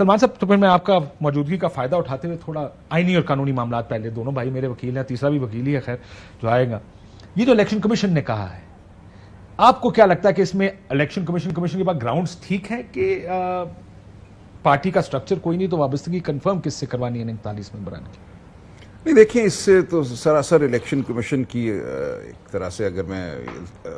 सलमान साहब तो फिर मैं आपका मौजूदगी का फ़ायदा उठाते हुए थोड़ा आईनी और कानूनी मामला पहले दोनों भाई मेरे वकील हैं तीसरा भी वकील ही है खैर जो आएगा ये जो इलेक्शन कमीशन ने कहा है आपको क्या लगता है कि इसमें इलेक्शन कमीशन कमीशन के पास ग्राउंड ठीक है कि पार्टी का स्ट्रक्चर कोई नहीं तो वाबस्तगी कंफर्म किससे करवानी है इकतालीस मेंबरान की नहीं देखिए इससे तो सरासर इलेक्शन कमीशन की एक तरह से अगर मैं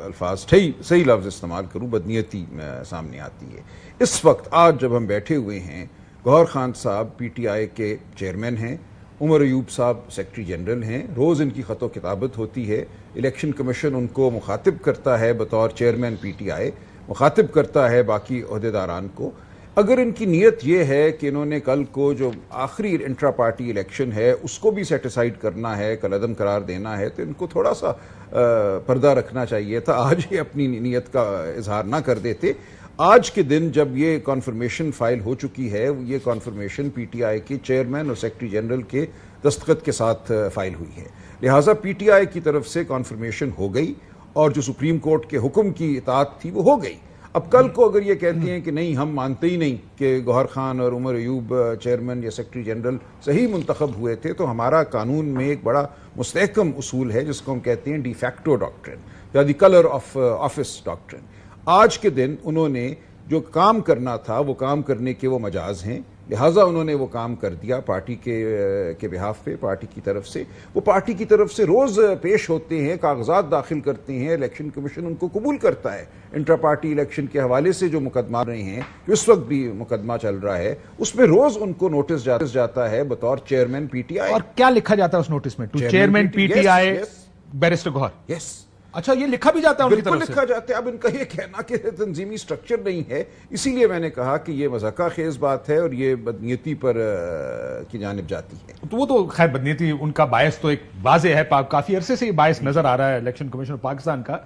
अल्फाज सही सही लफ्ज़ इस्तेमाल करूँ बदनीति सामने आती है इस वक्त आज जब हम बैठे हुए हैं गौहर खान साहब पी टी आई के चेयरमैन हैं उमर अयूब साहब सेक्रटरी जनरल हैं रोज़ इनकी ख़तों किताबत होती है इलेक्शन कमीशन उनको मुखातिब करता है बतौर चेयरमैन पी टी आई मुखातिब करता है बाकी अहदेदारान को अगर इनकी नीयत ये है कि इन्होंने कल को जो आखिरी इंट्रा पार्टी इलेक्शन है उसको भी सेटिसाइड करना है कलदम करार देना है तो इनको थोड़ा सा पर्दा रखना चाहिए था आज ही अपनी नीयत का इजहार ना कर देते आज के दिन जब ये कॉन्फर्मेशन फाइल हो चुकी है ये कॉन्फर्मेशन पीटीआई के चेयरमैन और सेक्रेटरी जनरल के दस्तखत के साथ फाइल हुई है लिहाजा पीटीआई की तरफ से कॉन्फर्मेशन हो गई और जो सुप्रीम कोर्ट के हुक्म की इतात थी वो हो गई अब कल को अगर ये कहती हैं कि नहीं हम मानते ही नहीं कि गौहर खान और उमर अयूब चेयरमैन या सेक्रेटरी जनरल सही मुंतखब हुए थे तो हमारा कानून में एक बड़ा मुस्तकम असूल है जिसको हम कहते हैं डिफैक्टो डॉक्ट्रिन या the colour of office doctrine आज के दिन उन्होंने जो काम करना था वो काम करने के वो मजाज हैं लिहाजा उन्होंने वो काम कर दिया पार्टी के के बिहाफ पे पार्टी की तरफ से वो पार्टी की तरफ से रोज़ पेश होते हैं कागजात दाखिल करते हैं इलेक्शन कमीशन उनको कबूल करता है इंटर पार्टी इलेक्शन के हवाले से जो मुकदमा रहे हैं जो इस वक्त भी मुकदमा चल रहा है उसमें रोज़ उनको नोटिस जा, जाता है बतौर चेयरमैन पीटीआई और क्या लिखा जाता है उस नोटिस में chairman PTI barrister Gohar yes अच्छा ये लिखा भी जाता है बिल्कुल लिखा जाता है अब इनका ये कहना कि तंजीमी स्ट्रक्चर नहीं है इसीलिए मैंने कहा कि ये मजाका खेज बात है और ये बदनीति पर की जानब जाती है तो वो तो खैर बदनीति उनका बायस तो एक वाजे है काफ़ी अरसे से ये बायस नज़र आ रहा है इलेक्शन कमीशन पाकिस्तान का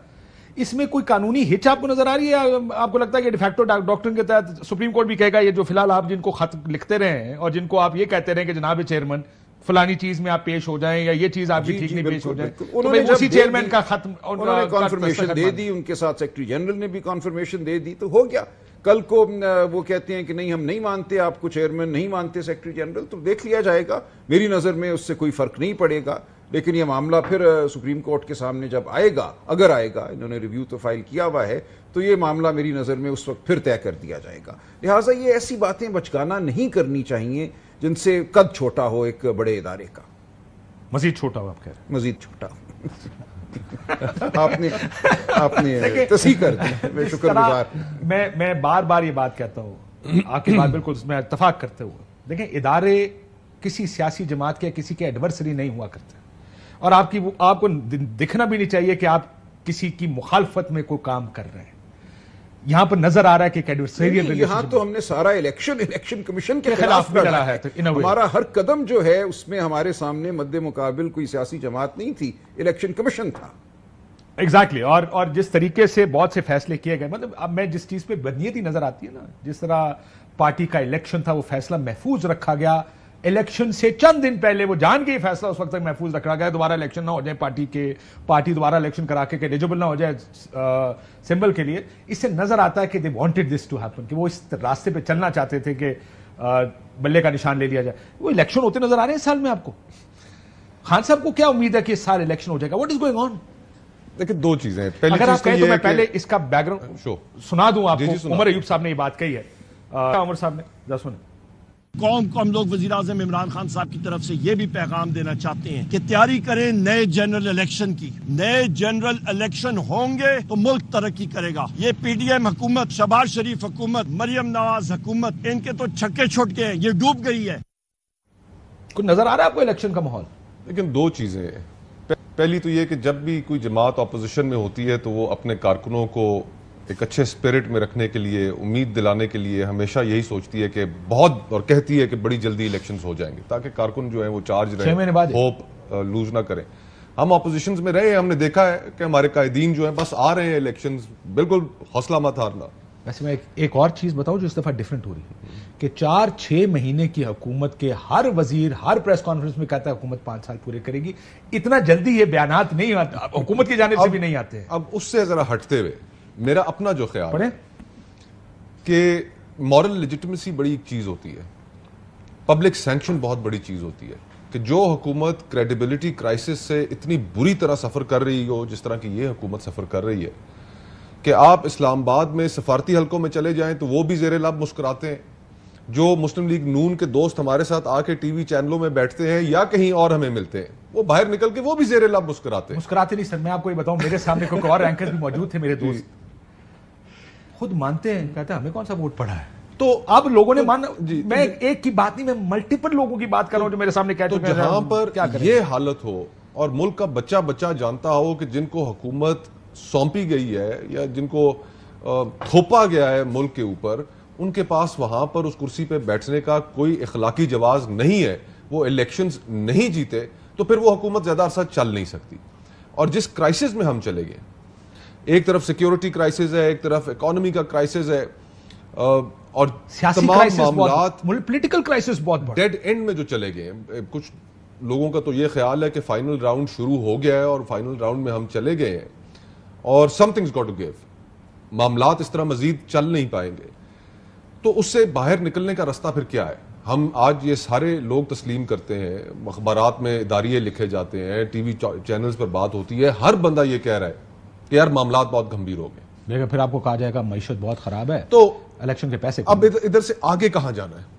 इसमें कोई कानूनी हिच आपको नजर आ रही है आपको लगता है कि डिफेक्टो डॉक्टर के तहत सुप्रीम कोर्ट भी कहेगा ये जो फिलहाल आप जिनको खत लिखते रहे हैं और जिनको आप ये कहते रहे कि जनाब चेयरमैन फलानी चीज में आप पेश हो जाएं या ये चीज आप भी ठीक नहीं पेश हो जाए तो उन्होंने तो उसी चेयरमैन का खत्म उन्होंने कॉन्फर्मेशन दे दी उनके साथ सेक्रेटरी जनरल ने भी कॉन्फर्मेशन दे दी तो हो गया कल को वो कहते हैं कि नहीं हम नहीं मानते आपको चेयरमैन नहीं मानते सेक्रेटरी जनरल तो देख लिया जाएगा मेरी नजर में उससे कोई फर्क नहीं पड़ेगा लेकिन ये मामला फिर सुप्रीम कोर्ट के सामने जब आएगा अगर आएगा इन्होंने रिव्यू तो फाइल किया हुआ है तो ये मामला मेरी नजर में उस वक्त फिर तय कर दिया जाएगा लिहाजा ये ऐसी बातें बचकाना नहीं करनी चाहिए जिनसे कद छोटा हो एक बड़े इदारे का मजीद छोटा हो आप कह रहे हैं मजीद छोटा आपने आपने तसी कर मैं शुक्रगुजार मैं मैं बार बार ये बात कहता हूँ आपकी बात बिल्कुल उसमें इतफाक करते हुए देखें इदारे किसी सियासी जमात के किसी के एडवर्सरी नहीं हुआ करते और आपकी आपको दिखना भी नहीं चाहिए कि आप किसी की मुखालफत में कोई काम कर रहे हैं यहां पर नजर आ रहा है कि एक एडवर्सरियल यहाँ तो हमने सारा इलेक्शन इलेक्शन कमीशन के, खिलाफ लड़ा है तो हमारा हर कदम जो है उसमें हमारे सामने मद्द मुकाबल कोई सियासी जमात नहीं थी इलेक्शन कमीशन था एग्जैक्टली exactly. और और जिस तरीके से बहुत से फैसले किए गए मतलब अब मैं जिस चीज पे बदनीयती नजर आती है ना जिस तरह पार्टी का इलेक्शन था वो फैसला महफूज रखा गया इलेक्शन से चंद दिन पहले वो जान के फैसला उस वक्त तक महफूज रखा गया दोबारा इलेक्शन ना हो जाए पार्टी के पार्टी दोबारा इलेक्शन करा के एलिजिबल ना हो जाए सिंबल के लिए इससे नजर आता है कि they wanted this to happen कि वो इस रास्ते पे चलना चाहते थे कि बल्ले का निशान ले लिया जाए वो इलेक्शन होते नजर आ रहे हैं साल में आपको खान साहब को क्या उम्मीद है कि इस साल इलेक्शन हो जाएगा वट इज गोइंग ऑन देखिए दो चीजें हैं अगर आप तो कहें तो मैं पहले इसका बैकग्राउंड सुना दूं आपको उमर अयूब साहब ने ये बात कही है उमर साहब ने जा सुना कौम को हम लोग वजी अजम इमरान खान साहब की तरफ से ये भी पैगाम देना चाहते हैं कि तैयारी करें नए जनरल इलेक्शन की नए जनरल इलेक्शन होंगे तो मुल्क तरक्की करेगा ये पी डी एम हकूमत शबाज शरीफ हुकूमत मरियम नवाज हकूमत इनके तो छक्के छोटके गए हैं ये डूब गई है कुछ नजर आ रहा है आपको इलेक्शन का माहौल लेकिन दो चीजें पहली तो ये कि जब भी कोई जमात अपोजिशन में होती है तो वो अपने कारकुनों को एक अच्छे स्पिरिट में रखने के लिए उम्मीद दिलाने के लिए हमेशा यही सोचती है कि बहुत और कहती है कि बड़ी जल्दी इलेक्शंस हो जाएंगे ताकि कारकुन जो है वो चार्ज रहे होप लूज uh, ना करें हम अपोजिशन में रहे हमने देखा है कि हमारे कायदीन जो है बस आ रहे हैं इलेक्शन बिल्कुल हौसला मत हारना वैसे मैं एक, एक और चीज बताऊं जो इस दफा डिफरेंट हो रही है कि चार छह महीने की हुकूमत के हर वजीर हर प्रेस कॉन्फ्रेंस में कहता है हुकूमत पांच साल पूरे करेगी इतना जल्दी ये बयान नहीं आते हुकूमत की जानब से भी नहीं आते अब उससे जरा हटते हुए मेरा अपना जो ख्याल है कि मॉरल लिजिटमेसी बड़ी एक चीज़ होती है पब्लिक सेंक्शन बहुत बड़ी चीज़ होती है कि जो हुकूमत क्रेडिबिलिटी क्राइसिस से इतनी बुरी तरह सफ़र कर रही हो जिस तरह की ये हुकूमत सफ़र कर रही है कि आप इस्लामाबाद में सफारती हलकों में चले जाएं तो वो भी जेर लाभ मुस्कुराते हैं जो मुस्लिम लीग नून के दोस्त हमारे साथ आके टीवी चैनलों में बैठते हैं या कहीं और हमें मिलते हैं वो बाहर निकल के वो भी जेर लाभ मुस्कुराते हैं मुस्कुराते नहीं सर मैं आपको ये बताऊं मेरे सामने कोई और एंकर भी मौजूद थे मेरे दोस्त खुद मानते हैं कहते हैं हमें कौन सा वोट पड़ा है तो अब लोगों ने तो, माना जी, तो मैं एक की बात नहीं मैं मल्टीपल लोगों की बात कर रहा हूं तो जो मेरे सामने कहते तो हैं यहां पर क्या ये हालत हो और मुल्क का बच्चा बच्चा जानता हो कि जिनको हुकूमत सौंपी गई है या जिनको थोपा गया है मुल्क के ऊपर उनके पास वहां पर उस कुर्सी पे बैठने का कोई इखलाकी जवाब नहीं है वो इलेक्शंस नहीं जीते तो फिर वो हुकूमत ज्यादा अरसा चल नहीं सकती और जिस क्राइसिस में हम चले गए एक तरफ सिक्योरिटी क्राइसिस है एक तरफ इकोनॉमी का क्राइसिस है uh, और पोलिटिकल क्राइसिस बहुत डेड एंड में जो चले गए कुछ लोगों का तो ये ख्याल है कि फाइनल राउंड शुरू हो गया है और फाइनल राउंड में हम चले गए हैं और समथिंग्स गॉट टू गिव मामला इस तरह मजीद चल नहीं पाएंगे तो उससे बाहर निकलने का रास्ता फिर क्या है हम आज ये सारे लोग तस्लीम करते हैं अखबार में इदारिये लिखे जाते हैं टी वी चैनल्स पर बात होती है हर बंदा ये कह रहा है कि यार मामला बहुत गंभीर हो गए देखा फिर आपको कहा जाएगा मीशत बहुत खराब है तो इलेक्शन के पैसे अब इधर से आगे कहां जाना है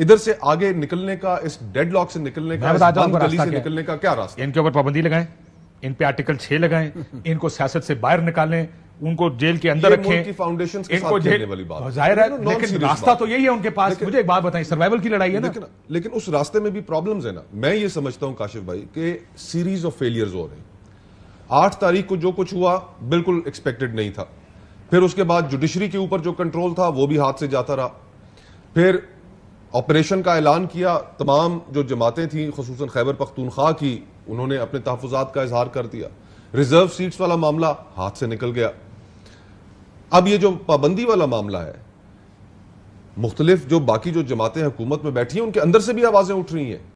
इधर से आगे निकलने का इस डेड लॉक से निकलने का गली से निकलने का क्या रास्ता इनके ऊपर पाबंदी लगाएं इन पे आर्टिकल छह लगाएं इनको सियासत से बाहर निकालें उनको जेल के अंदर रखें फाउंडेशन इनको जेल वाली बात जाहिर है तो लेकिन रास्ता तो यही है उनके पास मुझे एक बात बताएं सर्वाइवल की लड़ाई है ना लेकिन उस रास्ते में भी प्रॉब्लम है ना मैं ये समझता हूँ काशिफ भाई के सीरीज ऑफ फेलियर्स हो रहे हैं आठ तारीख को जो कुछ हुआ बिल्कुल एक्सपेक्टेड नहीं था फिर उसके बाद जुडिशरी के ऊपर जो कंट्रोल था वो भी हाथ से जाता रहा फिर ऑपरेशन का ऐलान किया तमाम जो जमातें थीं खसूस खैबर पख्तूनख्वा की उन्होंने अपने तहफात का इजहार कर दिया रिजर्व सीट्स वाला मामला हाथ से निकल गया अब ये जो पाबंदी वाला मामला है मुख्तलिफ जो बाकी जो जमातें हुकूमत में बैठी हैं उनके अंदर से भी आवाज़ें उठ रही हैं